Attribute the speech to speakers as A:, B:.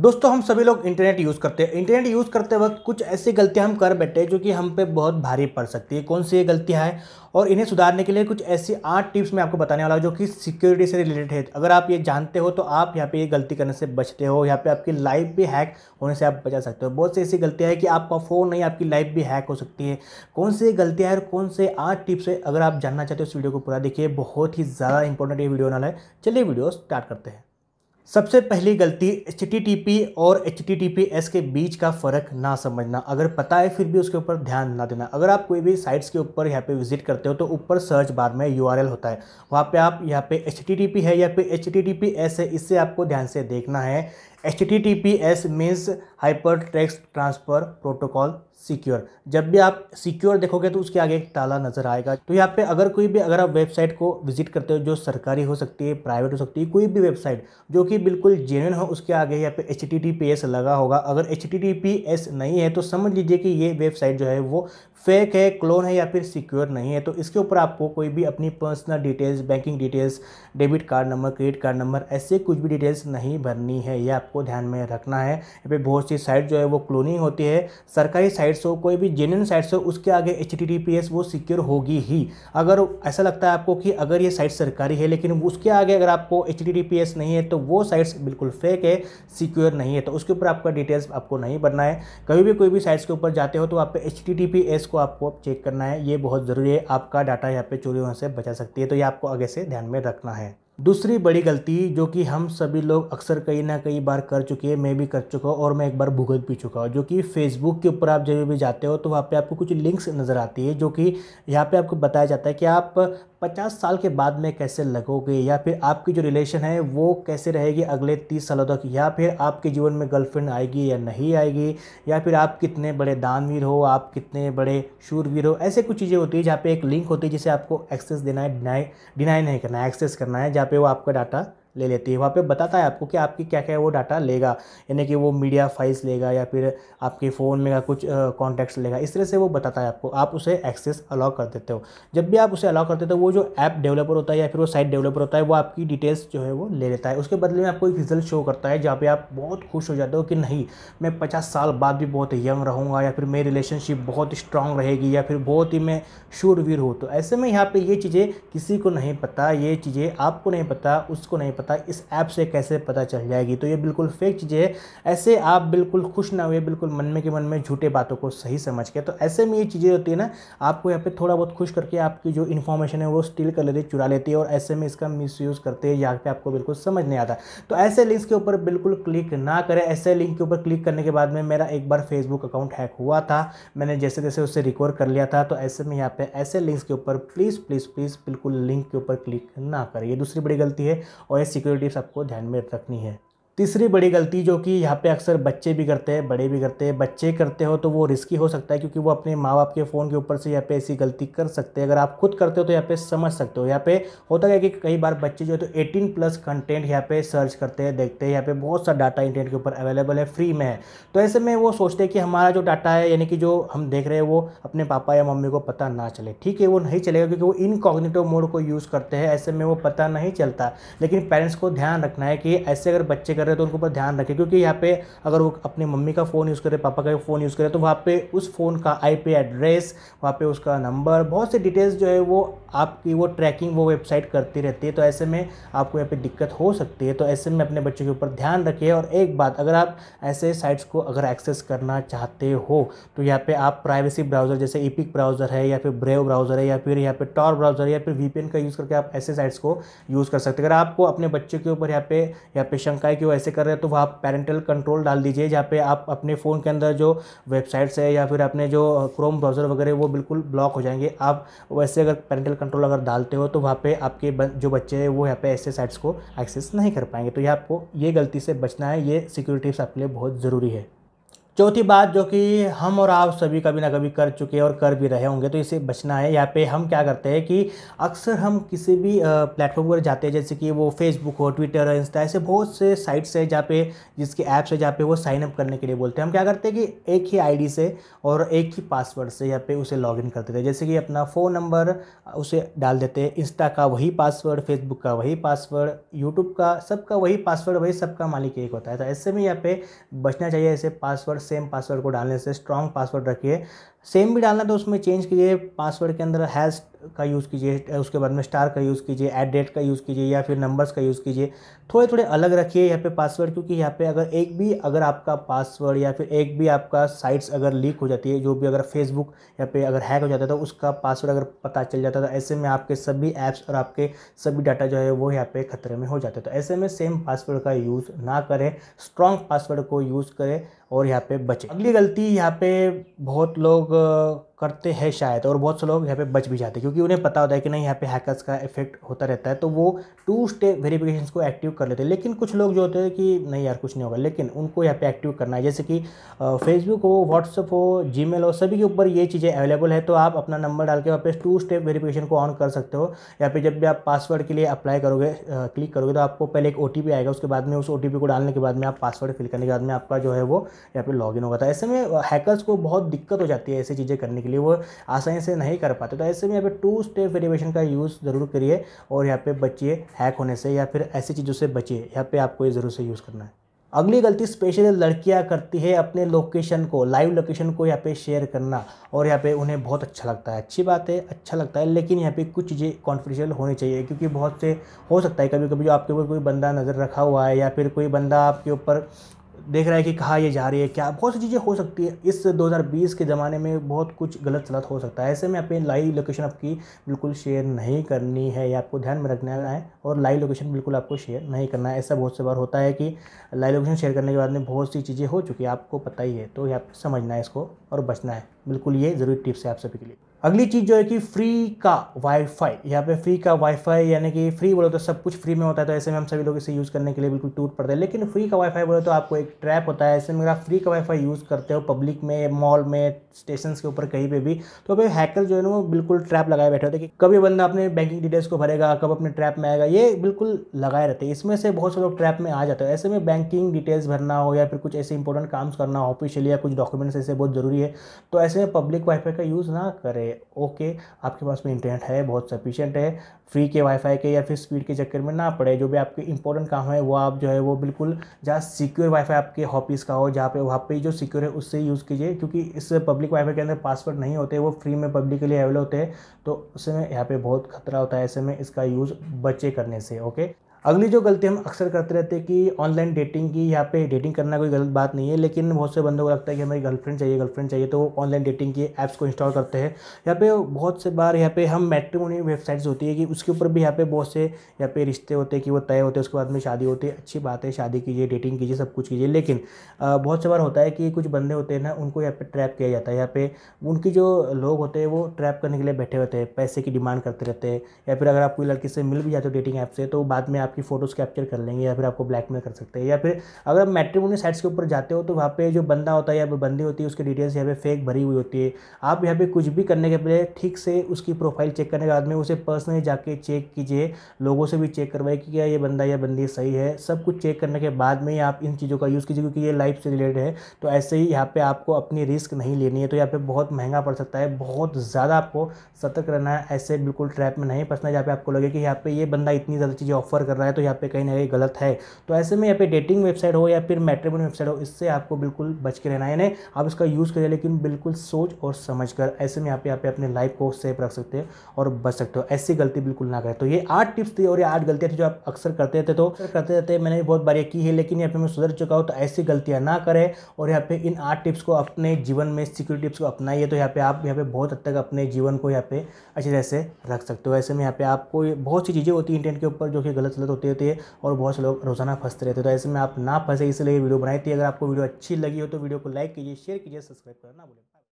A: दोस्तों हम सभी लोग इंटरनेट यूज़ करते हैं इंटरनेट यूज़ करते वक्त कुछ ऐसी गलतियां हम कर बैठे जो कि हम पे बहुत भारी पड़ सकती है कौन सी ये गलतियां हैं और इन्हें सुधारने के लिए कुछ ऐसी आठ टिप्स मैं आपको बताने वाला हूँ जो कि सिक्योरिटी से रिलेटेड है अगर आप ये जानते हो तो आप यहाँ पर ये गलती करने से बचते हो यहाँ पर आपकी लाइफ भी हैक होने से आप बचा सकते हो बहुत सी ऐसी गलतियाँ हैं कि आपका फ़ोन नहीं आपकी लाइफ भी हैक हो सकती है कौन सी गलतियाँ हैं और कौन से आठ टिप्स है अगर आप जानना चाहते हो इस वीडियो को पूरा देखिए बहुत ही ज़्यादा इंपॉर्टेंट ये वीडियो बना है चलिए वीडियो स्टार्ट करते हैं सबसे पहली गलती एच और एच के बीच का फ़र्क ना समझना अगर पता है फिर भी उसके ऊपर ध्यान ना देना अगर आप कोई भी साइट्स के ऊपर यहाँ पे विजिट करते हो तो ऊपर सर्च बार में यू होता है वहाँ पे आप यहाँ पे एच है या फिर एच है इससे आपको ध्यान से देखना है H T T P S means hyper text transfer protocol secure जब भी आप सिक्योर देखोगे तो उसके आगे एक ताला नज़र आएगा तो यहाँ पे अगर कोई भी अगर आप वेबसाइट को विजिट करते हो जो सरकारी हो सकती है प्राइवेट हो सकती है कोई भी वेबसाइट जो कि बिल्कुल जेन्यन हो उसके आगे यहाँ पे H T T P S लगा होगा अगर H T T P S नहीं है तो समझ लीजिए कि ये वेबसाइट जो है वो फेक है क्लोन है या फिर सिक्योर नहीं है तो इसके ऊपर आपको कोई भी अपनी personal details banking details debit card number credit card number ऐसे कुछ भी डिटेल्स नहीं भरनी है ये आपको ध्यान में रखना है या फिर बहुत सी साइट जो है वो क्लोनिंग होती है सरकारी साइट्स हो कोई भी जेन्यन साइट्स हो उसके आगे एच वो सिक्योर होगी ही अगर ऐसा लगता है आपको कि अगर ये साइट सरकारी है लेकिन उसके आगे अगर आपको एच नहीं है तो वो साइट्स बिल्कुल फेक है सिक्योर नहीं है तो उसके ऊपर आपका डिटेल्स आपको नहीं भरना है कभी भी कोई भी साइट्स के ऊपर जाते हो तो आप एच को आपको अब चेक करना है ये बहुत ज़रूरी है आपका डाटा यहाँ पे चोरी होने से बचा सकती है तो ये आपको आगे से ध्यान में रखना है दूसरी बड़ी गलती जो कि हम सभी लोग अक्सर कई ना कई बार कर चुके हैं मैं भी कर चुका हूँ और मैं एक बार भुगत भी चुका हूँ जो कि फेसबुक के ऊपर आप जब भी जाते हो तो वहाँ पे आपको कुछ लिंक्स नज़र आती है जो कि यहाँ पे आपको बताया जाता है कि आप पचास साल के बाद में कैसे लगोगे या फिर आपकी जो रिलेशन है वो कैसे रहेगी अगले तीस सालों तक या फिर आपके जीवन में गर्लफ्रेंड आएगी या नहीं आएगी या फिर आप कितने बड़े दानवीर हो आप कितने बड़े शूरवीर हो ऐसे कुछ चीज़ें होती है जहाँ पे एक लिंक होती है जिसे आपको एक्सेस देना है डिनाई डिनाई नहीं करना है एक्सेस करना है जहाँ पे वो आपका डाटा ले लेती है वहाँ पे बताता है आपको कि आपकी क्या क्या वो डाटा लेगा यानी कि वो मीडिया फाइल्स लेगा या फिर आपके फ़ोन में का कुछ कॉन्टैक्ट्स लेगा इस तरह से वो बताता है आपको आप उसे एक्सेस अलाउ कर देते हो जब भी आप उसे अलाउ करते हो तो वो जो ऐप डेवलपर होता है या फिर वो साइट डेवलपर होता है वो आपकी डिटेल्स जो है वो ले लेता है उसके बदले में आपको एक रिजल्ट शो करता है जहाँ पर आप बहुत खुश हो जाते हो कि नहीं मैं पचास साल बाद भी बहुत यंग रहूँगा या फिर मेरी रिलेशनशिप बहुत स्ट्रांग रहेगी या फिर बहुत ही मैं शूरवीर हूँ तो ऐसे में यहाँ पर ये चीज़ें किसी को नहीं पता ये चीज़ें आपको नहीं पता उसको नहीं पता पता इस ऐप से कैसे पता चल जाएगी तो ये बिल्कुल फेक चीज़ें है ऐसे आप बिल्कुल खुश ना हुए बिल्कुल मन में के मन में झूठे बातों को सही समझ के तो ऐसे में ये चीज़ें होती है ना आपको यहाँ पे थोड़ा बहुत खुश करके आपकी जो इन्फॉर्मेशन है वो स्टील कर लेती चुरा लेती है और ऐसे में इसका मिस करते हैं यहाँ पर आपको बिल्कुल समझ नहीं आता तो ऐसे लिंक्स के ऊपर बिल्कुल क्लिक ना करें ऐसे लिंक के ऊपर क्लिक करने के बाद में मेरा एक बार फेसबुक अकाउंट हैक हुआ था मैंने जैसे जैसे उससे रिकवर कर लिया था तो ऐसे में यहाँ पे ऐसे लिंक्स के ऊपर प्लीज़ प्लीज़ प्लीज़ बिल्कुल लिंक के ऊपर क्लिक ना करें ये दूसरी बड़ी गलती है और ऐसी सिक्योरिटीज़ आपको ध्यान में रखनी है तीसरी बड़ी गलती जो कि यहाँ पे अक्सर बच्चे भी करते हैं बड़े भी करते हैं बच्चे करते हो तो वो रिस्की हो सकता है क्योंकि वो अपने माँ बाप के फ़ोन के ऊपर से यहाँ पे ऐसी गलती कर सकते हैं अगर आप खुद करते हो तो यहाँ पे समझ सकते हो यहाँ पे होता है कि कई बार बच्चे जो है तो 18 प्लस कंटेंट यहाँ पे सर्च करते हैं देखते हैं यहाँ पे बहुत सा डाटा इंटरनेट के ऊपर अवेलेबल है फ्री में है तो ऐसे में वो सोचते हैं कि हमारा जो डाटा है यानी कि जो हम देख रहे हैं वो अपने पापा या मम्मी को पता ना चले ठीक है वो नहीं चलेगा क्योंकि वो इनकॉग्निटिव मोड को यूज़ करते हैं ऐसे में वो पता नहीं चलता लेकिन पेरेंट्स को ध्यान रखना है कि ऐसे अगर बच्चे कर रहे हैं तो उनके ऊपर ध्यान रखें क्योंकि यहाँ पे अगर वो अपने मम्मी का फ़ोन यूज़ करें पापा का फ़ोन यूज़ करें तो वहाँ पे उस फ़ोन का आईपी एड्रेस वहाँ पे उसका नंबर बहुत से डिटेल्स जो है वो आपकी वो ट्रैकिंग वो वेबसाइट करती रहती है तो ऐसे में आपको यहाँ पर दिक्कत हो सकती है तो ऐसे में अपने बच्चों के ऊपर ध्यान रखिए और एक बात अगर आप ऐसे साइट्स को अगर एक्सेस करना चाहते हो तो यहाँ पर आप प्राइवेसी ब्राउज़र जैसे इपिक ब्राउज़र है या फिर ब्रेव ब्राउज़र है या फिर यहाँ पर टॉर ब्राउज़र या फिर वी का यूज़ करके आप ऐसे साइट्स को यूज़ कर सकते हैं अगर आपको अपने बच्चों के ऊपर यहाँ पे यहाँ पे शंका है कि वो ऐसे कर रहे हैं तो वहाँ पेरेंटल कंट्रोल डाल दीजिए जहाँ पे आप अपने फ़ोन के अंदर जो वेबसाइट्स है या फिर अपने जो क्रोम ब्राउज़र वगैरह वो बिल्कुल ब्लॉक हो जाएंगे आप वैसे अगर पेरेंटल कंट्रोल अगर डालते हो तो वहाँ पर आपके जो बच्चे हैं वो यहाँ पे ऐसे साइट्स को एक्सेस नहीं कर पाएंगे तो ये आपको ये गलती से बचना है ये सिक्योरिटी आपके लिए बहुत ज़रूरी है चौथी बात जो कि हम और आप सभी कभी ना कभी कर चुके और कर भी रहे होंगे तो इसे बचना है यहाँ पे हम क्या करते हैं कि अक्सर हम किसी भी प्लेटफॉर्म पर जाते हैं जैसे कि वो फेसबुक हो ट्विटर हो इंस्टा ऐसे बहुत से साइट्स है जहाँ पे जिसके ऐप्स है जहाँ पे वो साइन अप करने के लिए बोलते हैं हम क्या करते हैं कि एक ही आई से और एक ही पासवर्ड से यहाँ पर उसे लॉग इन कर देते हैं जैसे कि अपना फ़ोन नंबर उसे डाल देते हैं इंस्टा का वही पासवर्ड फेसबुक का वही पासवर्ड यूट्यूब का सबका वही पासवर्ड वही सबका मालिक एक होता है तो ऐसे में यहाँ पे बचना चाहिए ऐसे पासवर्ड सेम पासवर्ड को डालने से स्ट्रांग पासवर्ड रखिए सेम भी डालना तो उसमें चेंज कीजिए पासवर्ड के अंदर हैश का यूज़ कीजिए उसके बाद में स्टार का यूज़ कीजिए एट डेट का यूज़ कीजिए या फिर नंबर्स का यूज़ कीजिए थोड़े थोड़े अलग रखिए यहाँ पे पासवर्ड क्योंकि यहाँ पे अगर एक भी अगर आपका पासवर्ड या फिर एक भी आपका साइट्स अगर लीक हो जाती है जो भी अगर फेसबुक यहाँ पे अगर हैक हो जाता है तो उसका पासवर्ड अगर पता चल जाता है तो ऐसे में आपके सभी ऐप्स और आपके सभी डाटा जो है वो यहाँ पर खतरे में हो जाता है तो ऐसे में सेम पासवर्ड का यूज़ ना करें स्ट्रॉन्ग पासवर्ड को यूज़ करें और यहाँ पर बचें अगली गलती यहाँ पर बहुत लोग करते हैं शायद और बहुत से लोग यहाँ पे बच भी जाते हैं क्योंकि उन्हें पता होता है कि नहीं यहाँ पे हैकर्स का इफेक्ट होता रहता है तो वो टू स्टेप वेरिफिकेशन को एक्टिव कर लेते हैं लेकिन कुछ लोग जो होते हैं कि नहीं यार कुछ नहीं होगा लेकिन उनको यहाँ पे एक्टिव करना है जैसे कि फेसबुक हो व्हाट्सअप हो जी हो सभी के ऊपर ये चीज़ें अवेलेबल है तो आप अपना नंबर डाल के वहाँ पर टू स्टेप वेरीफिकेशन को ऑन कर सकते हो या फिर जब भी आप पासवर्ड के लिए अप्लाई करोगे क्लिक करोगे तो आपको पहले एक ओ आएगा उसके बाद में उस ओ को डालने के बाद में आप पासवर्ड फिल करने के बाद में आपका जो है वो यहाँ पर लॉगिन होगा था तो ऐसे में हैकर्स को बहुत दिक्कत हो जाती है ये ऐसी चीज़ें करने के लिए वो आसानी से नहीं कर पाते तो ऐसे में यहाँ पे टू स्टेप वेरिएशन का यूज़ ज़रूर करिए और यहाँ पे बचिए हैक होने से या फिर ऐसी चीज़ों से बचिए यहाँ पे आपको ये ज़रूर से यूज़ करना है अगली गलती स्पेशली लड़कियां करती है अपने लोकेशन को लाइव लोकेशन को यहाँ पे शेयर करना और यहाँ पे उन्हें बहुत अच्छा लगता है अच्छी बात है अच्छा लगता है लेकिन यहाँ पे कुछ चीज़ें कॉन्फिडेंशियल होनी चाहिए क्योंकि बहुत से हो सकता है कभी कभी जो आपके ऊपर कोई बंदा नज़र रखा हुआ है या फिर कोई बंदा आपके ऊपर देख रहा है कि कहाँ ये जा रही है क्या बहुत सी चीज़ें हो सकती है इस 2020 के ज़माने में बहुत कुछ गलत सलत हो सकता है ऐसे में अपनी लाइव लोकेशन आपकी बिल्कुल शेयर नहीं करनी है या आपको ध्यान में रखना है और लाइव लोकेशन बिल्कुल आपको शेयर नहीं करना है ऐसा बहुत से बार होता है कि लाइव लोकेशन शेयर करने के बाद में बहुत सी चीज़ें हो चुकी है आपको पता ही है तो ये समझना है इसको और बचना है बिल्कुल ये ज़रूरी टिप्स है आप सभी के लिए अगली चीज़ जो है कि फ्री का वाईफाई यहाँ पे फ्री का वाईफाई यानी कि फ्री बोलो तो सब कुछ फ्री में होता है तो ऐसे में हम सभी लोग इसे यूज़ करने के लिए बिल्कुल टूट पड़ते हैं लेकिन फ्री का वाईफाई बोलो तो आपको एक ट्रैप होता है ऐसे में अगर आप फ्री का वाईफाई यूज़ करते हो पब्लिक में मॉल में स्टेशन के ऊपर कहीं पर भी तो अभी हैकर जो है ना वो बिल्कुल ट्रैप लगाए बैठे होते कि कभी बंदा अपने बैंकिंग डिटेल्स को भरेगा कब अपने ट्रैप में आएगा ये बिल्कुल लगाए रहते हैं इसमें से बहुत से लोग ट्रैप में आ जाते हैं ऐसे में बैंकिंग डिटेल्स भरना हो या फिर कुछ ऐसे इंपॉर्टेंट काम करना हो ऑफिशियली या कुछ डॉक्यूमेंट्स ऐसे बहुत ज़रूरी है तो ऐसे में पब्लिक वाईफाई का यूज़ ना करें है ओके आपके पास में इंटरनेट है बहुत सफिशियंट है फ्री के वाईफाई के या फिर स्पीड के चक्कर में ना पड़े जो भी आपके इंपॉर्टेंट काम है वो आप जो है वो बिल्कुल जहाँ सिक्योर वाईफाई आपके ऑफिस का हो जहाँ पे वहाँ पे जो सिक्योर है उससे यूज़ कीजिए क्योंकि इस पब्लिक वाईफाई के अंदर पासवर्ड नहीं होते वो फ्री में पब्लिकली अवेलेबल होते हैं तो उसमें यहाँ पर बहुत खतरा होता है ऐसे में इसका यूज़ बच्चे करने से ओके अगली जो गलती हम अक्सर करते रहते हैं कि ऑनलाइन डेटिंग की यहाँ पे डेटिंग करना कोई गलत बात नहीं है लेकिन बहुत से बंदों को लगता है कि हमें गर्लफ्रेंड चाहिए गर्लफ्रेंड चाहिए तो ऑनलाइन डेटिंग की ऐप्स को इंस्टॉल करते हैं यहाँ पे बहुत से बार यहाँ पे हम मेट्रीमोनी वेबसाइट्स होती है कि उसके ऊपर भी यहाँ पे बहुत से यहाँ पे रिश्ते होते हैं कि वो तय होते हैं उसके बाद में शादी होती है अच्छी बात है शादी कीजिए डेटिंग कीजिए सब कुछ कीजिए लेकिन बहुत से बार होता है कि कुछ बंदे होते हैं ना उनको यहाँ पर ट्रैप किया जाता है यहाँ पे उनकी जो लोग होते हैं वो ट्रैप करने के लिए बैठे होते हैं पैसे की डिमांड करते रहते हैं या फिर अगर आप कोई लड़की से मिल भी जाते हो डेटिंग ऐप से तो बाद में आपकी फ़ोटोज़ कैप्चर कर लेंगे या फिर आपको ब्लैकमेल कर सकते हैं या फिर अगर आप मेट्रीमोनी साइट्स के ऊपर जाते हो तो वहाँ पे जो बंदा होता है या फिर बंदी होती है उसकी डिटेल्स यहाँ पे फेक भरी हुई होती है आप यहाँ पे कुछ भी करने के पहले ठीक से उसकी प्रोफाइल चेक करने के बाद में उसे पर्सनली जाके चेक कीजिए लोगों से भी चेक करवाइए कि क्या ये बंदा या बंदी सही है सब कुछ चेक करने के बाद में आप इन चीज़ों का यूज़ कीजिए क्योंकि ये लाइफ से रिलेटेड है तो ऐसे ही यहाँ पर आपको अपनी रिस्क नहीं लेनी है तो यहाँ पर बहुत महंगा पड़ सकता है बहुत ज़्यादा आपको सतर्क रहना है ऐसे बिल्कुल ट्रैप में नहीं फंसना जहाँ पर आपको लगे कि यहाँ पर ये बंदा इतनी ज़्यादा चीज़ें ऑफर कर रहा है तो यहाँ पे कहीं ना कहीं गलत है तो ऐसे में यहाँ पे डेटिंग वेबसाइट हो या फिर मैट्रिमोनी वेबसाइट हो इससे आपको बिल्कुल बच के रहना है आप इसका यूज़ करिए लेकिन बिल्कुल सोच और समझ कर ऐसे में यहाँ पे आप अपने लाइफ को सेफ रख सकते हैं और बच सकते हो ऐसी गलती बिल्कुल ना करें तो ये आठ टिप्स थी और ये आठ गलतियाँ थी जो आप अक्सर करते रहते तो करते रहते मैंने बहुत बार ये की है लेकिन यहाँ पर मैं सुधर चुका हूँ तो ऐसी गलतियाँ ना करें और यहाँ पे इन आठ टिप्स को अपने जीवन में सिक्योरिटी टिप्स को अपनाइए तो यहाँ पे आप यहाँ पे बहुत हद तक अपने जीवन को यहाँ पे अच्छी तरह से रख सकते हो ऐसे में यहाँ पे आपको बहुत सी चीज़ें होती हैं इंटरनेट के ऊपर जो कि गलत दिक्कत तो होती होती है और बहुत से लोग रोज़ाना फंसते रहते तो ऐसे में आप ना फंसे इसलिए वीडियो बनाई थी अगर आपको वीडियो अच्छी लगी हो तो वीडियो को लाइक कीजिए शेयर कीजिए सब्सक्राइब करना बोले